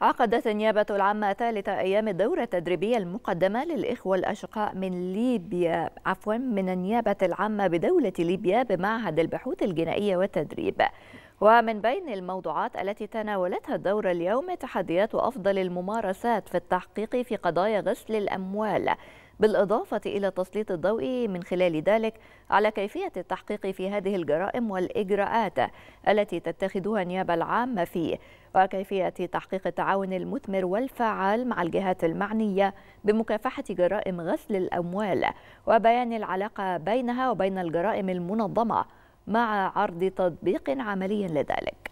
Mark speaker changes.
Speaker 1: عقدت النيابة العامة ثالث أيام الدورة التدريبية المقدمة للإخوة الأشقاء من ليبيا عفوا من النيابة العامة بدولة ليبيا بمعهد البحوث الجنائية والتدريب ومن بين الموضوعات التي تناولتها الدورة اليوم تحديات أفضل الممارسات في التحقيق في قضايا غسل الأموال بالإضافة إلى تسليط الضوء من خلال ذلك على كيفية التحقيق في هذه الجرائم والإجراءات التي تتخذها النيابة العامة فيه وكيفية تحقيق التعاون المثمر والفعال مع الجهات المعنية بمكافحة جرائم غسل الأموال وبيان العلاقة بينها وبين الجرائم المنظمة مع عرض تطبيق عملي لذلك